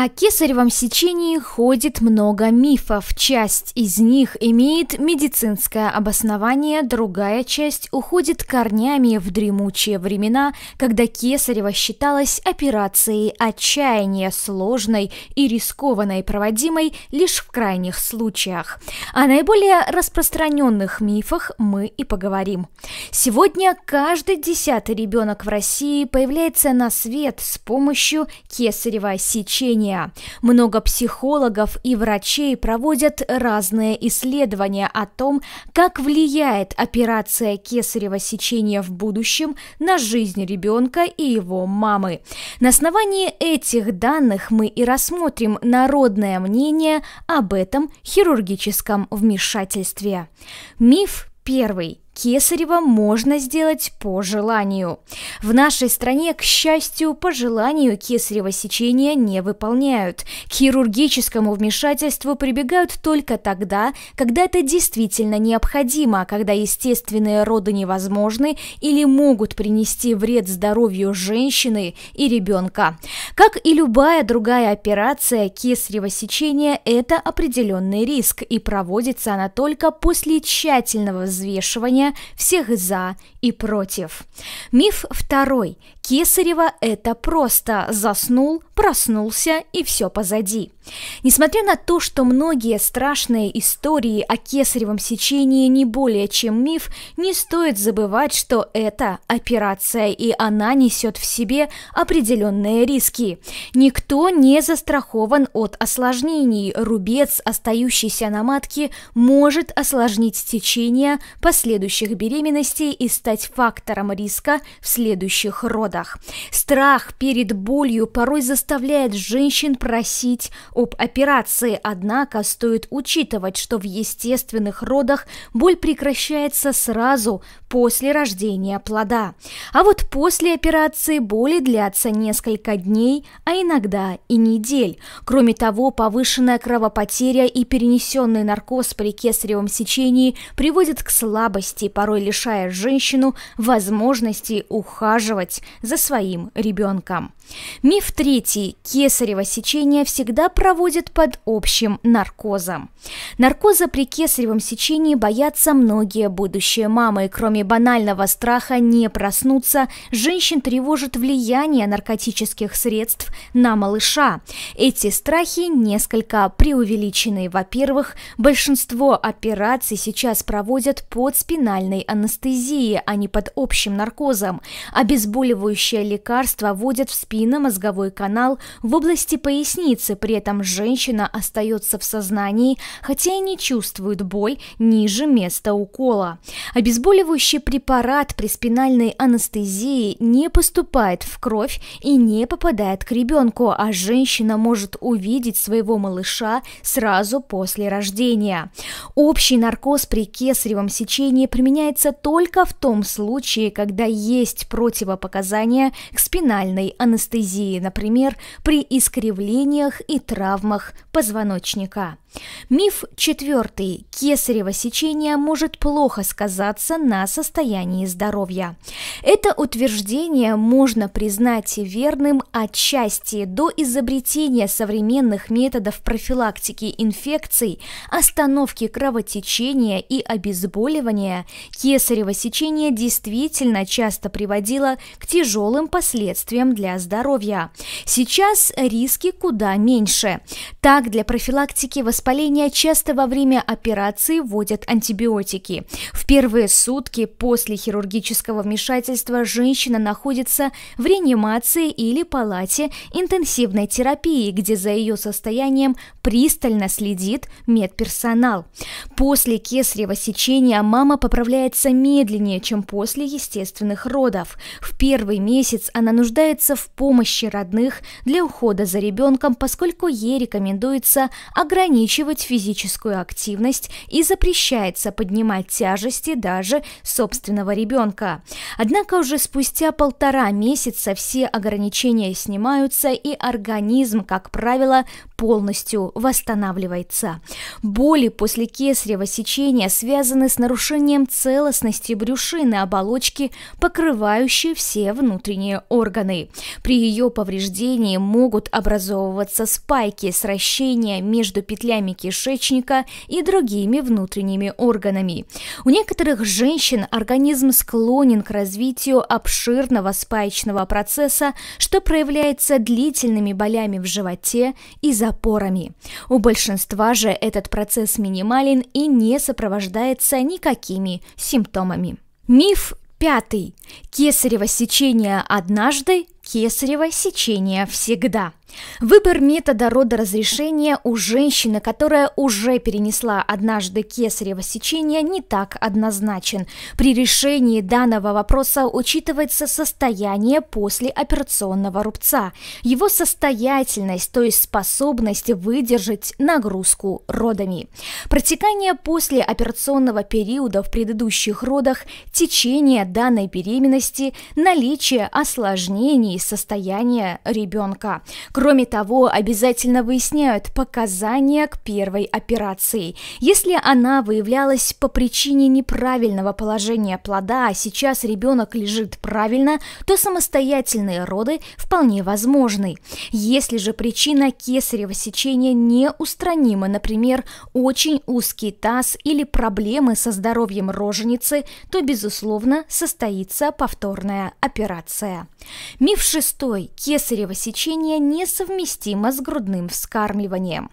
О кесаревом сечении ходит много мифов. Часть из них имеет медицинское обоснование, другая часть уходит корнями в дремучие времена, когда кесарево считалось операцией отчаяния, сложной и рискованной, проводимой лишь в крайних случаях. О наиболее распространенных мифах мы и поговорим. Сегодня каждый десятый ребенок в России появляется на свет с помощью кесарево сечения лечения. Много психологов и врачей проводят разные исследования о том, как влияет операция кесарево сечения в будущем на жизнь ребенка и его мамы. На основании этих данных мы и рассмотрим народное мнение об этом хирургическом вмешательстве. Миф первый кесарево можно сделать по желанию. В нашей стране, к счастью, по желанию кесарево сечения не выполняют. К хирургическому вмешательству прибегают только тогда, когда это действительно необходимо, когда естественные роды невозможны или могут принести вред здоровью женщины и ребенка. Как и любая другая операция, кесарево сечение – это определенный риск, и проводится она только после тщательного взвешивания всех за и против. Миф второй. Кесарева это просто заснул, проснулся и все позади. Несмотря на то, что многие страшные истории о кесаревом сечении не более чем миф, не стоит забывать, что это операция и она несет в себе определенные риски. Никто не застрахован от осложнений. Рубец, остающийся на матке, может осложнить течение последующих последующих беременностей и стать фактором риска в следующих родах. Страх перед болью порой заставляет женщин просить об операции, однако стоит учитывать, что в естественных родах боль прекращается сразу после рождения плода. А вот после операции боли длятся несколько дней, а иногда и недель. Кроме того, повышенная кровопотеря и перенесенный наркоз при кесаревом сечении приводят к слабости, порой лишая женщину возможности ухаживать за своим ребенком. Миф третий. Кесарево сечение всегда проводят под общим наркозом. Наркоза при кесаревом сечении боятся многие будущие мамы. Кроме банального страха не проснуться, женщин тревожит влияние наркотических средств на малыша. Эти страхи несколько преувеличены. Во-первых, большинство операций сейчас проводят под спинальной анестезией, а не под общим наркозом. Обезболивающее лекарство вводят в спину спинномозговой канал в области поясницы, при этом женщина остается в сознании, хотя и не чувствует боль ниже места укола. Обезболивающий препарат при спинальной анестезии не поступает в кровь и не попадает к ребенку, а женщина может увидеть своего малыша сразу после рождения. Общий наркоз при кесаревом сечении применяется только в том случае, когда есть противопоказания к спинальной анестезии анестезии, например, при искривлениях и травмах позвоночника. Миф четвертый. Кесарево сечение может плохо сказаться на состоянии здоровья. Это утверждение можно признать верным отчасти до изобретения современных методов профилактики инфекций, остановки кровотечения и обезболивания, кесарево сечение действительно часто приводило к тяжелым последствиям для здоровья. Сейчас риски куда меньше. Так, для профилактики воспаления часто во время операции вводят антибиотики. В первые сутки после хирургического вмешательства обстоятельства женщина находится в реанимации или палате интенсивной терапии, где за ее состоянием пристально следит медперсонал. После кесарево сечения мама поправляется медленнее, чем после естественных родов. В первый месяц она нуждается в помощи родных для ухода за ребенком, поскольку ей рекомендуется ограничивать физическую активность и запрещается поднимать тяжести даже собственного ребенка. Однако Однако уже спустя полтора месяца все ограничения снимаются и организм, как правило, полностью восстанавливается. Боли после кесарева сечения связаны с нарушением целостности брюшины оболочки, покрывающей все внутренние органы. При ее повреждении могут образовываться спайки сращения между петлями кишечника и другими внутренними органами. У некоторых женщин организм склонен к развитию обширного спаечного процесса, что проявляется длительными болями в животе и за запорами. У большинства же этот процесс минимален и не сопровождается никакими симптомами. Миф пятый. Кесарево сечение однажды кесарево сечение всегда. Выбор метода родоразрешения у женщины, которая уже перенесла однажды кесарево сечение, не так однозначен. При решении данного вопроса учитывается состояние после операционного рубца, его состоятельность, то есть способность выдержать нагрузку родами. Протекание послеоперационного периода в предыдущих родах, течение данной беременности, наличие осложнений, и состояние ребенка. Кроме того, обязательно выясняют показания к первой операции. Если она выявлялась по причине неправильного положения плода, а сейчас ребенок лежит правильно, то самостоятельные роды вполне возможны. Если же причина кесарево сечения не устранима, например, очень узкий таз или проблемы со здоровьем роженицы, то, безусловно, состоится повторная операция. Миф шестой, кесарево сечение несовместимо с грудным вскармливанием.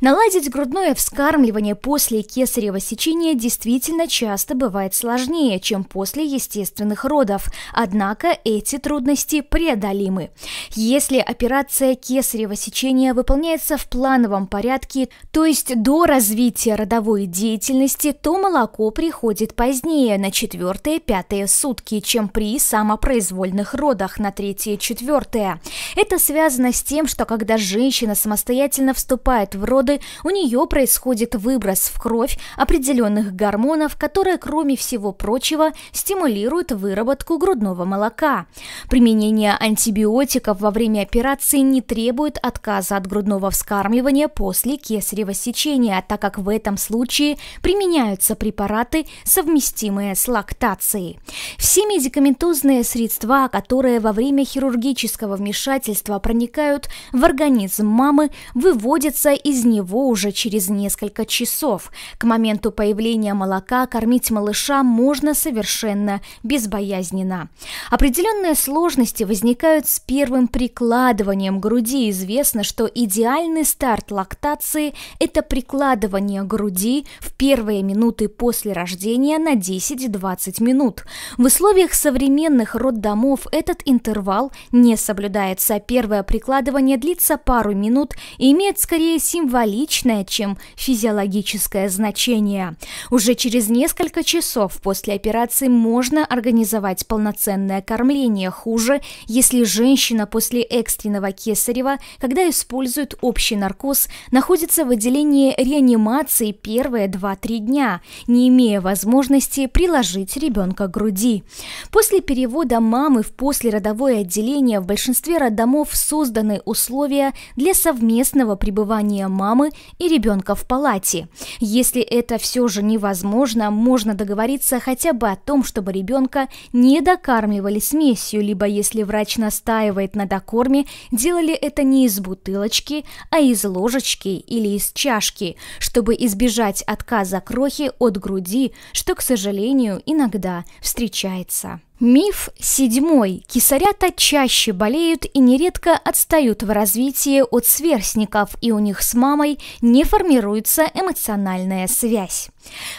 Наладить грудное вскармливание после кесарево сечения действительно часто бывает сложнее, чем после естественных родов, однако эти трудности преодолимы. Если операция кесарево сечения выполняется в плановом порядке, то есть до развития родовой деятельности, то молоко приходит позднее, на четвертые-пятые сутки, чем при самопроизвольных родах на третий третье четвертое. Это связано с тем, что когда женщина самостоятельно вступает в роды, у нее происходит выброс в кровь определенных гормонов, которые, кроме всего прочего, стимулируют выработку грудного молока. Применение антибиотиков во время операции не требует отказа от грудного вскармливания после кесарево сечения, так как в этом случае применяются препараты, совместимые с лактацией. Все медикаментозные средства, которые во время хирургии хирургического вмешательства проникают в организм мамы, выводятся из него уже через несколько часов. К моменту появления молока кормить малыша можно совершенно безбоязненно. Определенные сложности возникают с первым прикладыванием груди. Известно, что идеальный старт лактации – это прикладывание груди в первые минуты после рождения на 10-20 минут. В условиях современных роддомов этот интервал не соблюдается. Первое прикладывание длится пару минут и имеет скорее символичное, чем физиологическое значение. Уже через несколько часов после операции можно организовать полноценное кормление. Хуже, если женщина после экстренного кесарева, когда использует общий наркоз, находится в отделении реанимации первые 2-3 дня, не имея возможности приложить ребенка к груди. После перевода мамы в послеродовое отделение населения в большинстве роддомов созданы условия для совместного пребывания мамы и ребенка в палате. Если это все же невозможно, можно договориться хотя бы о том, чтобы ребенка не докармливали смесью, либо если врач настаивает на докорме, делали это не из бутылочки, а из ложечки или из чашки, чтобы избежать отказа крохи от груди, что, к сожалению, иногда встречается. Миф седьмой. Кисарята чаще болеют и нередко отстают в развитии от сверстников, и у них с мамой не формируется эмоциональная связь.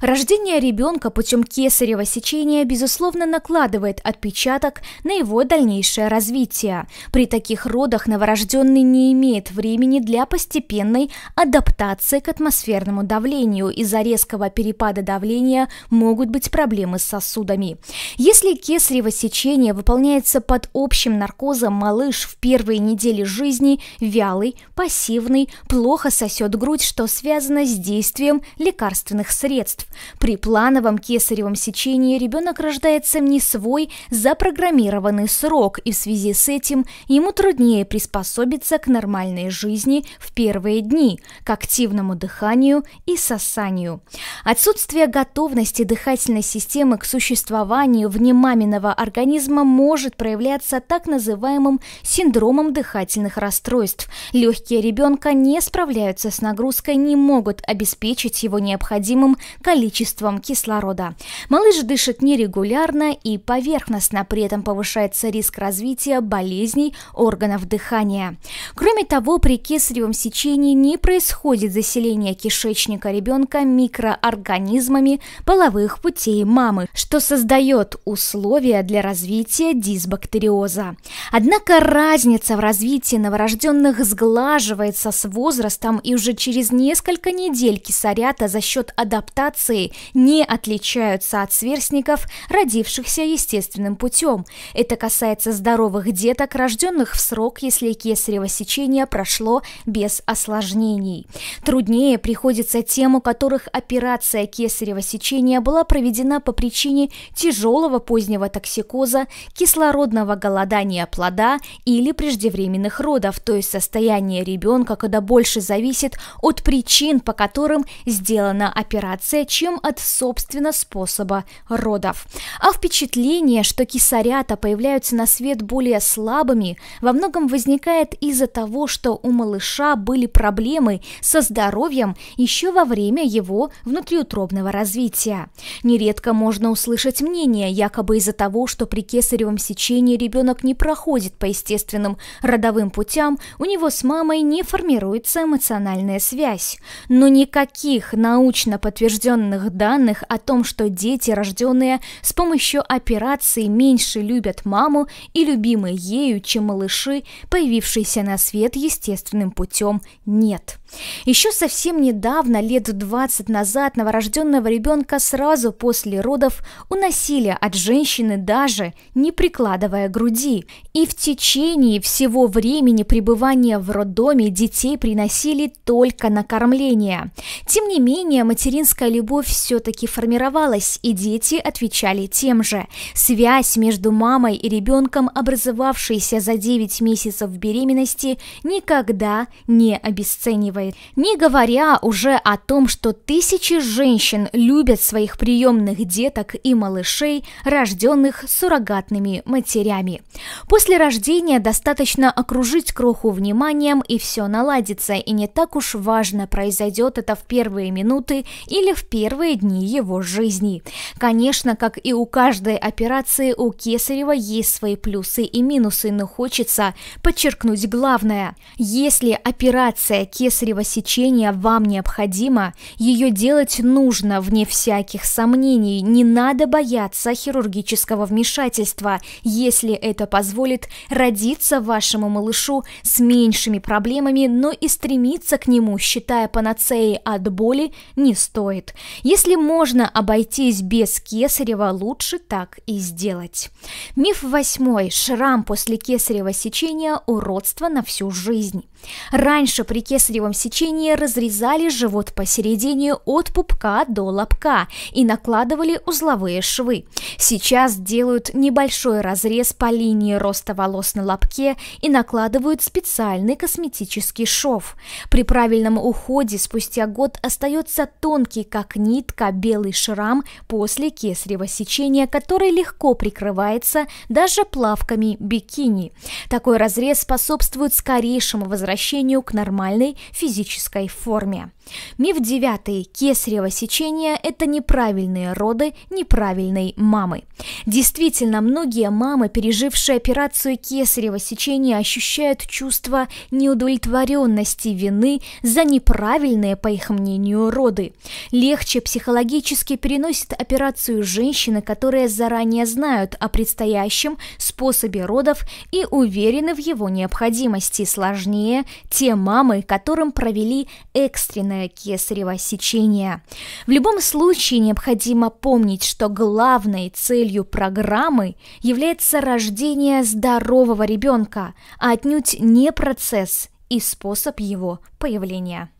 Рождение ребенка путем кесарево сечения, безусловно, накладывает отпечаток на его дальнейшее развитие. При таких родах новорожденный не имеет времени для постепенной адаптации к атмосферному давлению. Из-за резкого перепада давления могут быть проблемы с сосудами. Если кесарево сечение выполняется под общим наркозом, малыш в первые недели жизни вялый, пассивный, плохо сосет грудь, что связано с действием лекарственных средств средств. При плановом кесаревом сечении ребенок рождается не свой запрограммированный срок, и в связи с этим ему труднее приспособиться к нормальной жизни в первые дни, к активному дыханию и сосанию. Отсутствие готовности дыхательной системы к существованию вне маминого организма может проявляться так называемым синдромом дыхательных расстройств. Легкие ребенка не справляются с нагрузкой, не могут обеспечить его необходимым количеством кислорода. Малыш дышит нерегулярно и поверхностно, при этом повышается риск развития болезней органов дыхания. Кроме того, при кесаревом сечении не происходит заселение кишечника ребенка микроорганизмами половых путей мамы, что создает условия для развития дисбактериоза. Однако разница в развитии новорожденных сглаживается с возрастом и уже через несколько недель кисарята за счет адаптации адаптации не отличаются от сверстников, родившихся естественным путем. Это касается здоровых деток, рожденных в срок, если кесарево сечение прошло без осложнений. Труднее приходится тем, у которых операция кесарево сечения была проведена по причине тяжелого позднего токсикоза, кислородного голодания плода или преждевременных родов, то есть состояние ребенка, когда больше зависит от причин, по которым сделана операция операция, чем от, собственно, способа родов. А впечатление, что кисарята появляются на свет более слабыми, во многом возникает из-за того, что у малыша были проблемы со здоровьем еще во время его внутриутробного развития. Нередко можно услышать мнение, якобы из-за того, что при кесаревом сечении ребенок не проходит по естественным родовым путям, у него с мамой не формируется эмоциональная связь. Но никаких научно подтвержденных подтвержденных данных о том, что дети, рожденные с помощью операции, меньше любят маму и любимы ею, чем малыши, появившиеся на свет естественным путем, нет. Еще совсем недавно, лет 20 назад, новорожденного ребенка сразу после родов уносили от женщины даже не прикладывая груди. И в течение всего времени пребывания в роддоме детей приносили только на кормление. Тем не менее, материнская любовь все-таки формировалась, и дети отвечали тем же. Связь между мамой и ребенком, образовавшаяся за 9 месяцев беременности, никогда не обесценивалась спрашивает. Не говоря уже о том, что тысячи женщин любят своих приемных деток и малышей, рожденных суррогатными матерями. После рождения достаточно окружить кроху вниманием, и все наладится, и не так уж важно, произойдет это в первые минуты или в первые дни его жизни. Конечно, как и у каждой операции, у Кесарева есть свои плюсы и минусы, но хочется подчеркнуть главное. Если операция Кесарева Кесарево сечение вам необходимо, ее делать нужно, вне всяких сомнений. Не надо бояться хирургического вмешательства, если это позволит родиться вашему малышу с меньшими проблемами, но и стремиться к нему, считая панацеей от боли, не стоит. Если можно обойтись без кесарева, лучше так и сделать. Миф восьмой. Шрам после кесарева сечения – уродство на всю жизнь. Раньше при кесаревом сечении разрезали живот посередине от пупка до лобка и накладывали узловые швы. Сейчас делают небольшой разрез по линии роста волос на лобке и накладывают специальный косметический шов. При правильном уходе спустя год остается тонкий, как нитка, белый шрам после кесарево сечения, который легко прикрывается даже плавками бикини. Такой разрез способствует скорейшему возвращению возвращению к нормальной физической форме. Миф девятый. Кесарево сечение – это неправильные роды неправильной мамы. Действительно, многие мамы, пережившие операцию кесарево сечения, ощущают чувство неудовлетворенности, вины за неправильные, по их мнению, роды. Легче психологически переносит операцию женщины, которые заранее знают о предстоящем способе родов и уверены в его необходимости. Сложнее те мамы, которым провели экстренное кесарево сечение. В любом случае необходимо помнить, что главной целью программы является рождение здорового ребенка, а отнюдь не процесс и способ его появления.